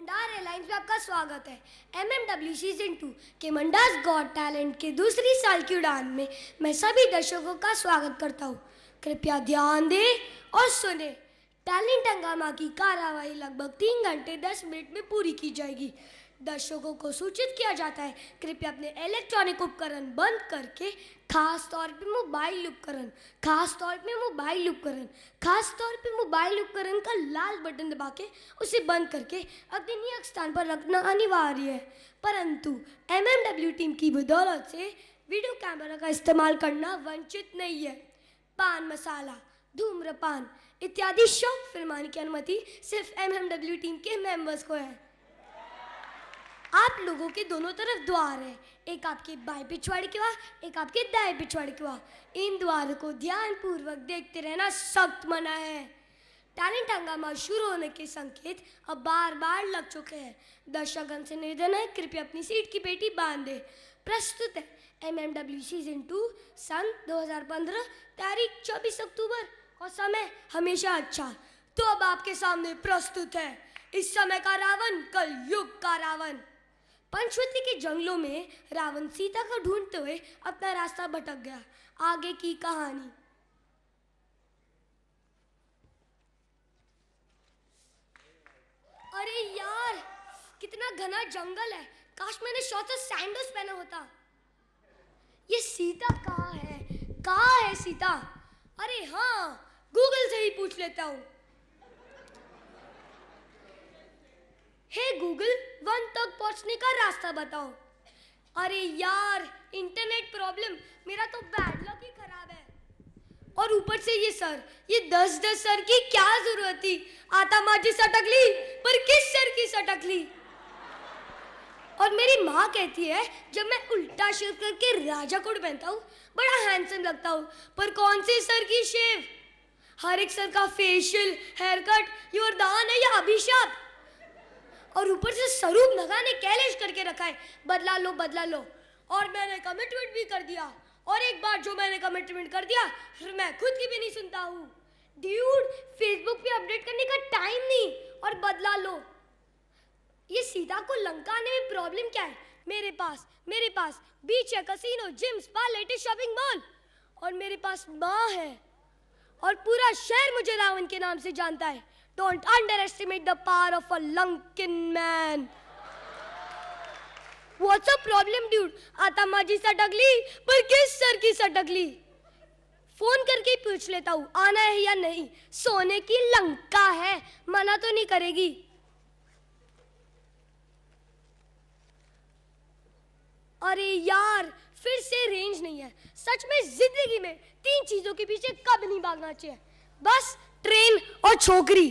Mandar airlines में आपका स्वागत है M M W season two के मंडास गॉड टैलेंट के दूसरी साल की उड़ान में मैं सभी दर्शकों का स्वागत करता हूँ कृपया ध्यान दें और सुने टैलेंट हंगामा की कार्रवाई लगभग तीन घंटे दस मिनट में पूरी की जाएगी दर्शकों को सूचित किया जाता है कृपया अपने इलेक्ट्रॉनिक उपकरण बंद करके खास तौर पे मोबाइल उपकरण खास तौर पे मोबाइल उपकरण खास तौर पे मोबाइल उपकरण का लाल बटन दबा के उसे बंद करके अग्नियक स्थान पर रखना अनिवार्य है परंतु डब्ल्यू टीम की बदौलत से वीडियो कैमरा का इस्तेमाल करना वंचित नहीं है पान मसाला धूम्रपान इत्यादि शौक फिल्माने की अनुमति सिर्फ डब्ल्यू टीम के मेंबर्स को है आप लोगों के दोनों तरफ द्वार है एक आपके बाएं पिछवाड़े के वाह एक आपके दाएं पिछवाड़े के वाह इन द्वारों को ध्यान पूर्वक देखते रहना सख्त मना है टैलेंट हंगामा शुरू होने के संकेत अब बार बार लग चुके हैं दर्शकगण से निवेदन है कृपया अपनी सीट की पेटी बांध दे प्रस्तुत है M M W season two सन 2015 तारीख 24 अक्टूबर और समय हमेशा अच्छा तो अब आपके सामने प्रस्तुत है इस समय का रावण कल युग का रावण पंचवती के जंगलों में रावण सीता को ढूंढते हुए अपना रास्ता भटक गया आगे की कहानी अरे यार कितना घना जंगल है काश मैंने शॉर्ट सैंडल्स पहना होता ये सीता कहाँ है कहाँ है सीता अरे हाँ गूगल से ही पूछ लेता हूँ हे गूगल वन तक पहुंचने का रास्ता बताओ अरे यार इंटरनेट प्रॉब्लम मेरा तो बैड लक ही खराब है और ऊपर से ये सर ये दस दस सर की क्या जरूरत थी आता माजी सटक ली पर किस सर की सटक ली और मेरी माँ कहती है जब मैं उल्टा शेव करके राजा कोट पहनता हूँ बड़ा हैंडसम लगता हूँ पर कौन से सर की शेव हर एक सर का फेशियल हेयर कट योरदान है या अभिशाप और ऊपर से सरूप लगा ने कैलेश करके रखा है बदला लो बदला लो और मैंने कमिटमेंट भी कर दिया और एक बार जो मैंने कमिटमेंट कर दिया फिर मैं खुद की भी नहीं सुनता हूँ ड्यूड फेसबुक पे अपडेट करने का टाइम नहीं और बदला लो ये सीधा को लंका आने में प्रॉब्लम क्या है मेरे पास मेरे पास बीच है casino gyms spa latest shopping mall और मेरे पास माँ है और पूरा शहर मुझे रावण के नाम से जानता है don't underestimate the power of a लंकिन man what's a problem dude आता माझी सटकली पर किस सर की सटकली फोन करके पूछ लेता हूँ आना है या नहीं सोने की लंका है मना तो नहीं करेगी अरे यार फिर से रेंज नहीं है सच में जिंदगी में तीन चीजों के पीछे कब नहीं भागना चाहिए बस ट्रेन और छोकरी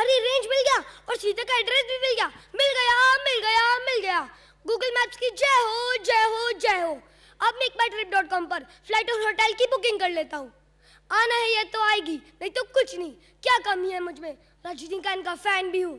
अरे रेंज मिल गया और सीधे का एड्रेस भी मिल गया मिल गया मिल गया मिल गया गूगल मैप्स की जय हो जय हो जय हो अब मैं एक बार ट्रिप डॉट कॉम पर फ्लाइट और होटल की बुकिंग कर लेता हूँ आना है ये तो आएगी नहीं तो कुछ नहीं क्या कमी है मुझ में रजनीकांत का फैन भी हूँ